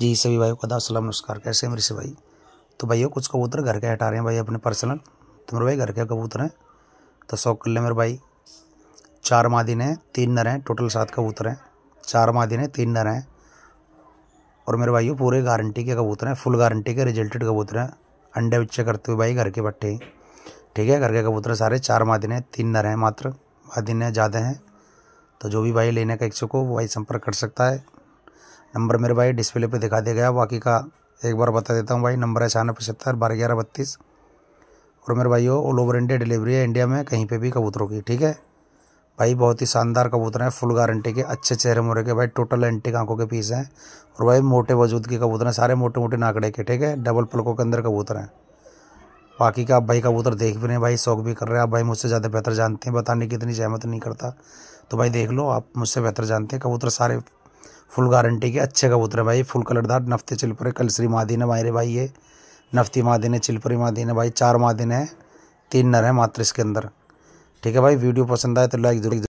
जी सभी भाइयों का दाव सलाम नमस्कार कैसे मेरे से भाई तो भैया कुछ कबूतर घर के हटा रहे हैं भाई अपने पर्सनल तो मेरे भाई घर के कबूतर हैं तो सौ ले मेरे भाई चार मादिन हैं तीन नर हैं टोटल सात कबूतर हैं चार मादिन हैं तीन नर हैं और मेरे भाई पूरे गारंटी के कबूतर हैं फुल गारंटी के रिजल्टेड कबूतर हैं अंडे बच्चे करते हुए भाई घर के पट्टे ठीक है घर के कबूतर सारे चार मादिन हैं तीन नर हैं मात्र मादिन ज़्यादा हैं तो जो भी भाई लेने का इच्छुक हो वो भाई संपर्क कर सकता है नंबर मेरे भाई डिस्प्ले पे दिखा दिया गया बाकी का एक बार बता देता हूँ भाई नंबर है छियानवे पचहत्तर बारह ग्यारह बत्तीस और मेरे भाई ऑल ओवर इंडिया डिलीवरी है इंडिया में कहीं पे भी कबूतरों की ठीक है भाई बहुत ही शानदार कबूतर हैं फुल गारंटी के अच्छे चेहरे मोरे के भाई टोटल एंटी आंखों के पीस हैं और भाई मोटे वजूद के कबूतर हैं सारे मोटे मोटे नाकड़े के ठीक है डबल पलकों के अंदर कबूतर हैं बाकी का आप भाई कबूतर देख भी रहे हैं भाई शौक भी कर रहे हैं आप भाई मुझसे ज़्यादा बेहतर जानते हैं बताने की इतनी जहमत नहीं करता तो भाई देख लो आप मुझसे बेहतर जानते हैं कबूतर सारे फुल गारंटी के अच्छे कबूतर है भाई फुल कलरदार नफ्ते चिलपुरे कलसरी मादिन है मायरे भाई ये नफ्ती मादिन है चिलपुरी मादिन है भाई चार मादिन है तीन नर है मात्र इसके अंदर ठीक है भाई वीडियो पसंद आए तो लाइक जरूर